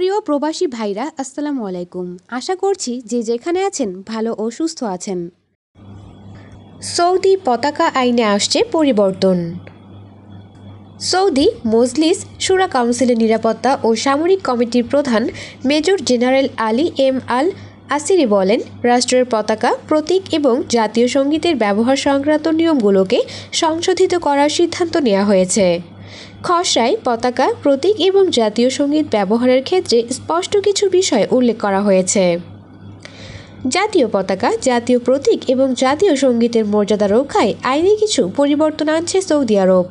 প্রিয় প্রবাসী ভাইরা আসসালামু আলাইকুম আশা করছি যে যেখানে আছেন ভালো ও সুস্থ আছেন সৌদি পতাকা আইনে আসছে পরিবর্তন সৌদি মজলিস সুরা কাউন্সিলের নিরাপত্তা ও সামরিক কমিটির প্রধান major general Ali M Al Asiri বলেন রাষ্ট্রের পতাকা প্রতীক এবং জাতীয় সঙ্গীতের ব্যবহার সংক্রান্ত নিয়মগুলোকে সংশোধিত করার সিদ্ধান্ত নেওয়া হয়েছে খসায় পতাকা প্রতীক এবং জাতীয় সঙ্গীত ব্যবহারের ক্ষেত্রে স্পষ্ট কিছু বিষয় উল্লেখ করা হয়েছে জাতীয় পতাকা জাতীয় প্রতীক এবং জাতীয় সঙ্গীতের মর্যাদা রক্ষায় আইনে কিছু পরিবর্তন আনছে সৌদি আরব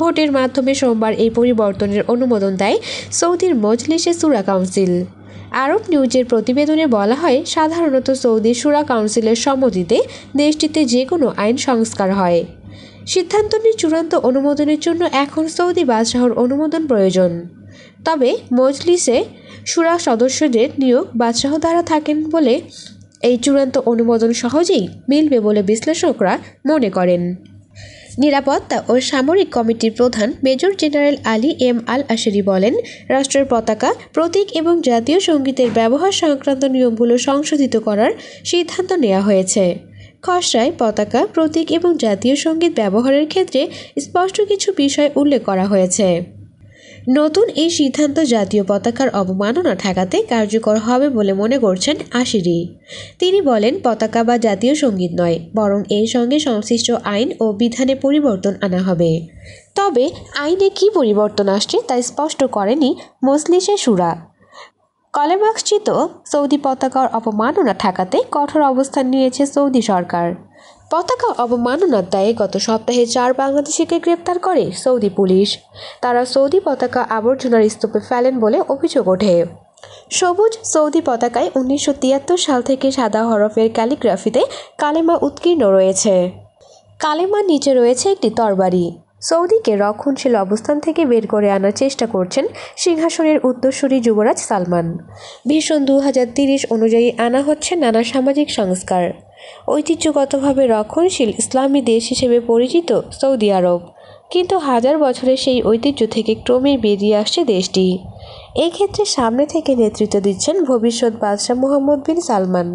ভোটের মাধ্যমে সোমবার এই পরিবর্তনের অনুমোদন দেয় সৌদির মজলিসে সুরা কাউন্সিল আরব নিউজের প্রতিবেদনে বলা হয় সাধারণত সৌদি সুরা কাউন্সিলের সম্মতিতে দেশটিতে যে কোনো আইন সংস্কার হয় সিদ্ধান্ত নিয়ে চূড়ান্ত অনুমোদনের জন্য এখন সৌদি বাদশাহর অনুমোদন প্রয়োজন তবে মজলিসে সুরা সদস্যদের নিয়োগ বাদশাহ দ্বারা থাকেন বলে এই চূড়ান্ত অনুমোদন সহজেই মিলবে বলে বিশ্লেষকরা মনে করেন নিরাপত্তা ও সামরিক কমিটির প্রধান major general Ali M Al Asiri বলেন রাষ্ট্রের পতাকা প্রতীক এবং জাতীয় সঙ্গীতের ব্যবহার সংক্রান্ত নিয়মগুলো সংশোধিত করার সিদ্ধান্ত নেওয়া হয়েছে খসড়ায় পতাকা প্রতীক এবং জাতীয় সঙ্গীত ব্যবহারের ক্ষেত্রে স্পষ্ট কিছু বিষয় উল্লেখ করা হয়েছে নতুন এই সিদ্ধান্ত জাতীয় পতাকার অবমাননা ঠেকাতে কার্যকর হবে বলে মনে করছেন আশিরি তিনি বলেন পতাকা বা জাতীয় সঙ্গীত নয় বরং এর সঙ্গে সংশ্লিষ্ট আইন ও বিধানে পরিবর্তন আনা হবে তবে আইনে কি পরিবর্তন আসছে তা স্পষ্ট করেনি মসলিশে সুরা কলেমাক্সিত সৌদি পতাকার অপমাননা ঠেকাতে কঠোর অবস্থান নিয়েছে সৌদি সরকার পতাকা অবমাননার দায়ে গত সপ্তাহে চার বাংলাদেশিকে গ্রেপ্তার করে সৌদি পুলিশ তারা সৌদি পতাকা আবর্জনার স্তূপে ফেলেন বলে অভিযোগ ওঠে সবুজ সৌদি পতাকায় উনিশশো সাল থেকে সাদা হরফের ক্যালিগ্রাফিতে কালেমা উৎকীর্ণ রয়েছে কালেমার নিচে রয়েছে একটি তরবারি সৌদিকে রক্ষণশীল অবস্থান থেকে বের করে আনার চেষ্টা করছেন সিংহাসনের উত্তরসূরি যুবরাজ সালমান ভীষণ দু অনুযায়ী আনা হচ্ছে নানা সামাজিক সংস্কার ঐতিহ্যগতভাবে রক্ষণশীল ইসলামী দেশ হিসেবে পরিচিত সৌদি আরব কিন্তু হাজার বছরের সেই ঐতিহ্য থেকে ক্রমেই বেরিয়ে আসছে দেশটি এক্ষেত্রে সামনে থেকে নেতৃত্ব দিচ্ছেন ভবিষ্যৎ বাদশাহ মোহাম্মদ বিন সালমান